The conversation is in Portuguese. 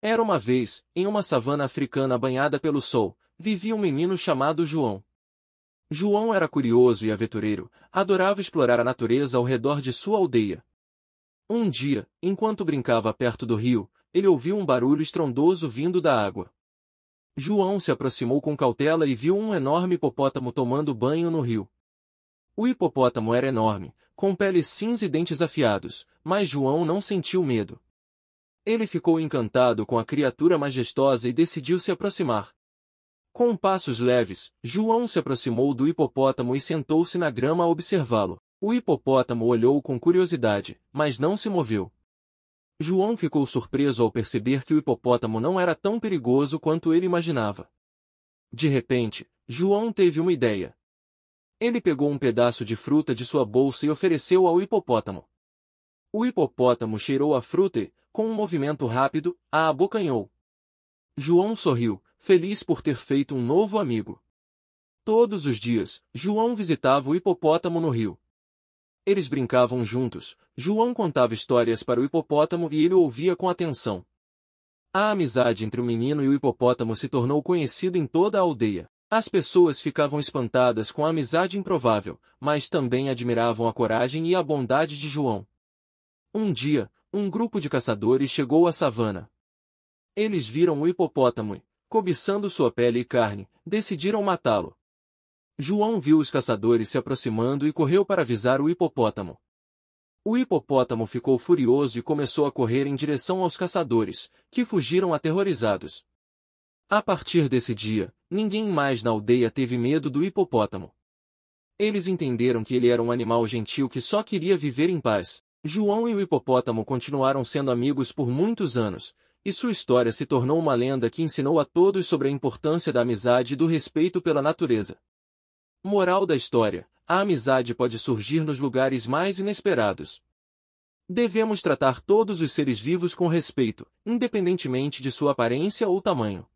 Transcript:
Era uma vez, em uma savana africana banhada pelo sol, vivia um menino chamado João. João era curioso e aventureiro, adorava explorar a natureza ao redor de sua aldeia. Um dia, enquanto brincava perto do rio, ele ouviu um barulho estrondoso vindo da água. João se aproximou com cautela e viu um enorme hipopótamo tomando banho no rio. O hipopótamo era enorme, com pele cinza e dentes afiados, mas João não sentiu medo. Ele ficou encantado com a criatura majestosa e decidiu se aproximar. Com passos leves, João se aproximou do hipopótamo e sentou-se na grama a observá-lo. O hipopótamo olhou com curiosidade, mas não se moveu. João ficou surpreso ao perceber que o hipopótamo não era tão perigoso quanto ele imaginava. De repente, João teve uma ideia. Ele pegou um pedaço de fruta de sua bolsa e ofereceu ao hipopótamo. O hipopótamo cheirou a fruta e, com um movimento rápido, a abocanhou. João sorriu, feliz por ter feito um novo amigo. Todos os dias, João visitava o hipopótamo no rio. Eles brincavam juntos, João contava histórias para o hipopótamo e ele ouvia com atenção. A amizade entre o menino e o hipopótamo se tornou conhecida em toda a aldeia. As pessoas ficavam espantadas com a amizade improvável, mas também admiravam a coragem e a bondade de João. Um dia, um grupo de caçadores chegou à savana. Eles viram o hipopótamo e, cobiçando sua pele e carne, decidiram matá-lo. João viu os caçadores se aproximando e correu para avisar o hipopótamo. O hipopótamo ficou furioso e começou a correr em direção aos caçadores, que fugiram aterrorizados. A partir desse dia, ninguém mais na aldeia teve medo do hipopótamo. Eles entenderam que ele era um animal gentil que só queria viver em paz. João e o hipopótamo continuaram sendo amigos por muitos anos, e sua história se tornou uma lenda que ensinou a todos sobre a importância da amizade e do respeito pela natureza. Moral da história: a amizade pode surgir nos lugares mais inesperados. Devemos tratar todos os seres vivos com respeito, independentemente de sua aparência ou tamanho.